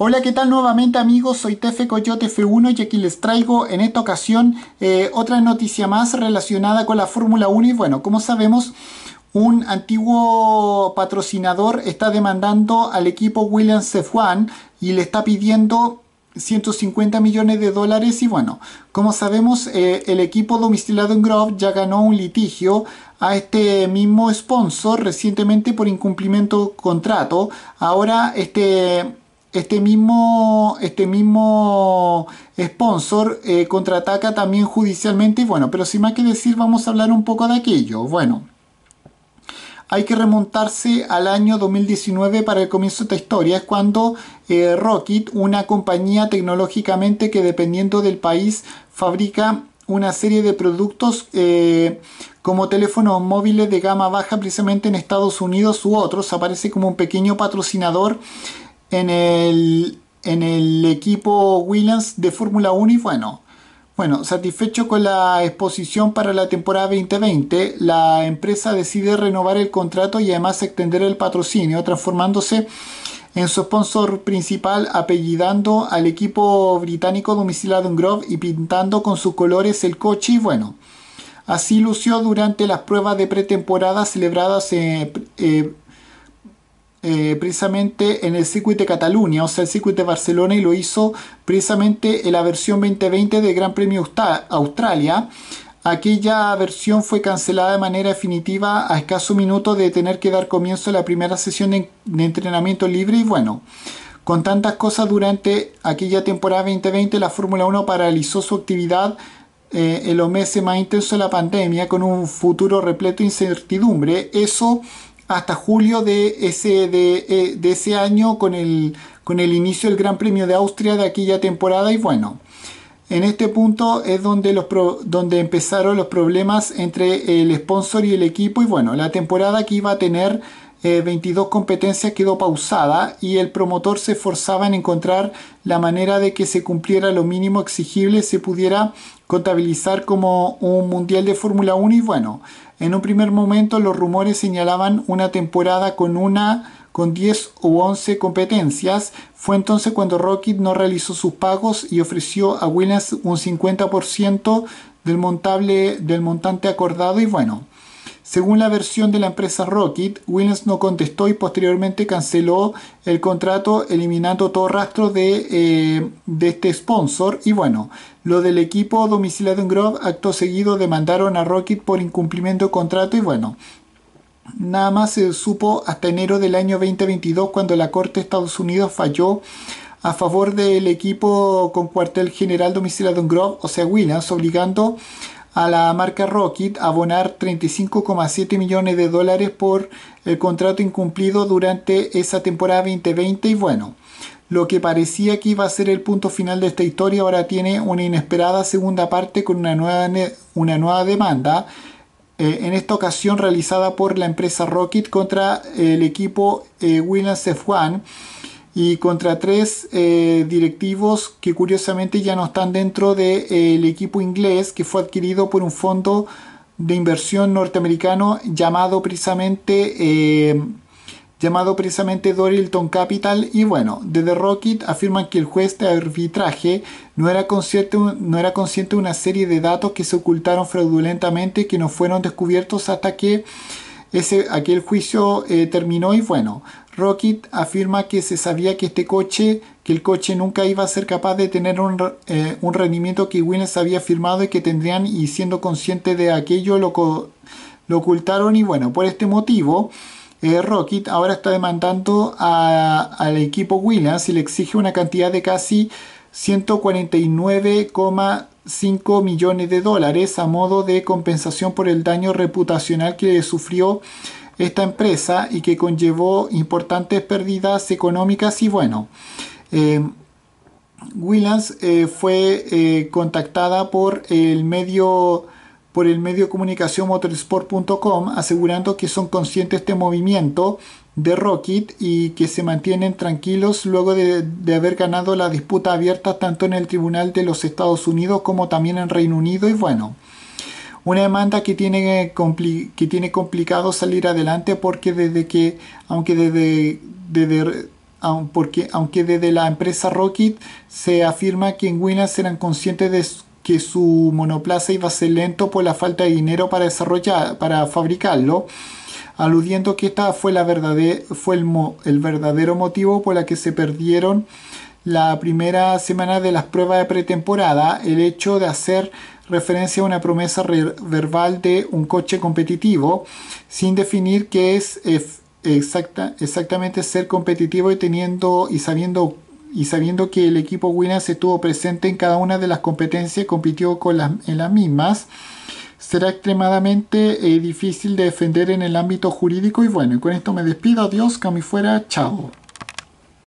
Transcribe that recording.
Hola, ¿qué tal nuevamente amigos? Soy Tefe Coyote F1 y aquí les traigo en esta ocasión eh, otra noticia más relacionada con la Fórmula 1 y bueno, como sabemos, un antiguo patrocinador está demandando al equipo Williams F1 y le está pidiendo 150 millones de dólares y bueno, como sabemos eh, el equipo domiciliado en Grove ya ganó un litigio a este mismo sponsor recientemente por incumplimiento de contrato. Ahora este este mismo, este mismo sponsor eh, contraataca también judicialmente. bueno, pero sin más que decir, vamos a hablar un poco de aquello. Bueno, hay que remontarse al año 2019 para el comienzo de esta historia. Es cuando eh, Rocket, una compañía tecnológicamente que dependiendo del país fabrica una serie de productos eh, como teléfonos móviles de gama baja, precisamente en Estados Unidos u otros, aparece como un pequeño patrocinador en el, en el equipo Williams de Fórmula 1 y bueno, bueno, satisfecho con la exposición para la temporada 2020, la empresa decide renovar el contrato y además extender el patrocinio, transformándose en su sponsor principal, apellidando al equipo británico domiciliado en Grove y pintando con sus colores el coche y bueno. Así lució durante las pruebas de pretemporada celebradas en eh, eh, eh, precisamente en el circuito de Cataluña, o sea, el circuito de Barcelona, y lo hizo precisamente en la versión 2020 del Gran Premio Australia. Aquella versión fue cancelada de manera definitiva a escaso minuto de tener que dar comienzo a la primera sesión de, entrenamiento libre y bueno. Con tantas cosas durante aquella temporada 2020, la Fórmula 1 paralizó su actividad eh, en los meses más intensos de la pandemia con un futuro repleto de incertidumbre. Eso hasta julio de ese, eh, de, ese año con el, con el inicio del Gran Premio de Austria de aquella temporada y bueno, en este punto es donde, los donde empezaron los problemas entre el sponsor y el equipo y bueno, la temporada que iba a tener 22 eh, competencias quedó pausada y el promotor se esforzaba en encontrar la manera de que se cumpliera lo mínimo exigible, se pudiera contabilizar como un mundial de Fórmula 1 y bueno, en un primer momento los rumores señalaban una temporada con una con 10 o 11 competencias. Fue entonces cuando Rocket no realizó sus pagos y ofreció a Williams un 50% del, montable, del montante acordado y bueno, según la versión de la empresa Rocket, Williams no contestó y posteriormente canceló el contrato eliminando todo rastro eh, de, este sponsor. Y bueno, lo del equipo domiciliado en Grove, acto seguido demandaron a Rocket por incumplimiento de contrato y bueno. Nada más se supo hasta enero del año 2022 cuando la Corte de Estados Unidos falló a favor del equipo con cuartel general domiciliado en Grove, o sea Williams, obligando a la marca Rocket abonar 35,7 millones de dólares por el contrato incumplido durante esa temporada 2020 y bueno. Lo que parecía que iba a ser el punto final de esta historia ahora tiene una inesperada segunda parte con una nueva, una nueva demanda, eh, en esta ocasión realizada por la empresa Rocket contra el equipo eh, Williams f y contra tres eh, directivos que curiosamente ya no están dentro del eh, equipo inglés que fue adquirido por un fondo de inversión norteamericano llamado precisamente eh, llamado precisamente Dorilton Capital y bueno, desde Rocket afirman que el juez de arbitraje no era, consciente, no era consciente de una serie de datos que se ocultaron fraudulentamente que no fueron descubiertos hasta que ese, aquel juicio eh, terminó y bueno, Rocket afirma que se sabía que este coche, que el coche nunca iba a ser capaz de tener un, eh, rendimiento que Williams había firmado y que tendrían y siendo consciente de aquello lo, lo ocultaron y bueno, por este motivo... Eh, Rocket ahora está demandando al equipo Williams y le exige una cantidad de casi 149,5 millones de dólares a modo de compensación por el daño reputacional que sufrió esta empresa y que conllevó importantes pérdidas económicas y bueno. Eh, Williams eh, fue eh, contactada por el medio por el medio de comunicación motorsport.com asegurando que son conscientes de este movimiento de Rocket y que se mantienen tranquilos luego de, haber ganado la disputa abierta tanto en el Tribunal de los Estados Unidos como también en Reino Unido y bueno. Una demanda que tiene, eh, que tiene complicado salir adelante porque desde que, aunque desde, desde porque aunque desde la empresa Rocket se afirma que en Winner serán conscientes de que su monoplaza iba a ser lento por la falta de dinero para desarrollar, para fabricarlo, aludiendo que esta fue, la verdadera, fue el, verdadero motivo por la que se perdieron la primera semana de las pruebas de pretemporada, el hecho de hacer referencia a una promesa verbal de un coche competitivo, sin definir qué es eh, exacta, exactamente ser competitivo y teniendo y sabiendo y sabiendo que el equipo se estuvo presente en cada una de las competencias, compitió con las, en las mismas, será extremadamente eh, difícil de defender en el ámbito jurídico. Y bueno, con esto me despido, adiós, que fuera, chao.